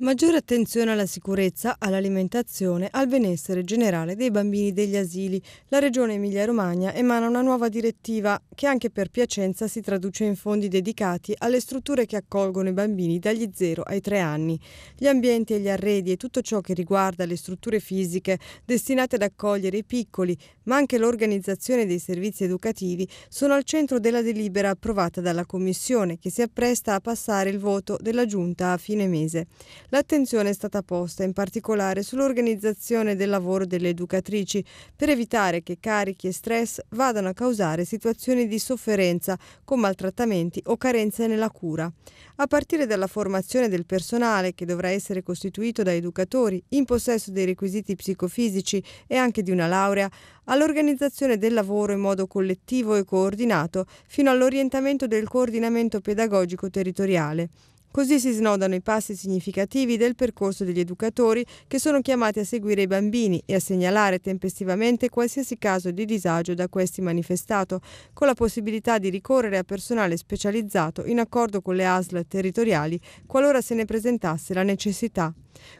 Maggiore attenzione alla sicurezza, all'alimentazione, al benessere generale dei bambini degli asili. La Regione Emilia-Romagna emana una nuova direttiva che anche per Piacenza si traduce in fondi dedicati alle strutture che accolgono i bambini dagli 0 ai 3 anni. Gli ambienti e gli arredi e tutto ciò che riguarda le strutture fisiche destinate ad accogliere i piccoli, ma anche l'organizzazione dei servizi educativi, sono al centro della delibera approvata dalla Commissione che si appresta a passare il voto della Giunta a fine mese l'attenzione è stata posta in particolare sull'organizzazione del lavoro delle educatrici per evitare che carichi e stress vadano a causare situazioni di sofferenza con maltrattamenti o carenze nella cura. A partire dalla formazione del personale che dovrà essere costituito da educatori in possesso dei requisiti psicofisici e anche di una laurea, all'organizzazione del lavoro in modo collettivo e coordinato fino all'orientamento del coordinamento pedagogico territoriale. Così si snodano i passi significativi del percorso degli educatori che sono chiamati a seguire i bambini e a segnalare tempestivamente qualsiasi caso di disagio da questi manifestato, con la possibilità di ricorrere a personale specializzato in accordo con le ASL territoriali qualora se ne presentasse la necessità.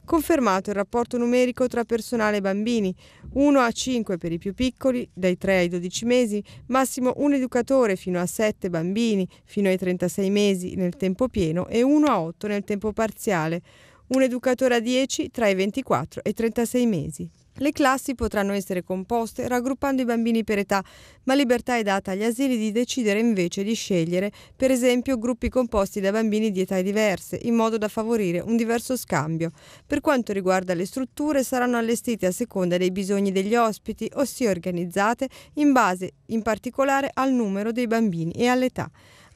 Confermato il rapporto numerico tra personale e bambini, 1 a 5 per i più piccoli, dai 3 ai 12 mesi, massimo un educatore fino a 7 bambini, fino ai 36 mesi nel tempo pieno e 1 1 a 8 nel tempo parziale, un educatore a 10 tra i 24 e i 36 mesi. Le classi potranno essere composte raggruppando i bambini per età, ma libertà è data agli asili di decidere invece di scegliere, per esempio, gruppi composti da bambini di età diverse, in modo da favorire un diverso scambio. Per quanto riguarda le strutture, saranno allestite a seconda dei bisogni degli ospiti, ossia organizzate in base in particolare al numero dei bambini e all'età.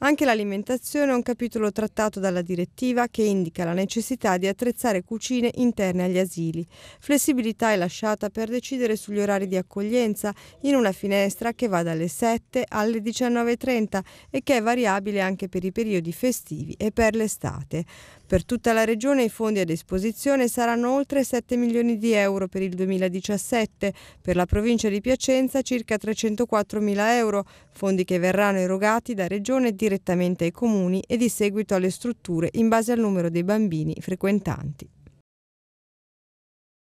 Anche l'alimentazione è un capitolo trattato dalla direttiva che indica la necessità di attrezzare cucine interne agli asili. Flessibilità è lasciata per decidere sugli orari di accoglienza in una finestra che va dalle 7 alle 19.30 e che è variabile anche per i periodi festivi e per l'estate. Per tutta la regione i fondi a disposizione saranno oltre 7 milioni di euro per il 2017, per la provincia di Piacenza circa 304 mila euro, fondi che verranno erogati da regione direttamente ai comuni e di seguito alle strutture in base al numero dei bambini frequentanti.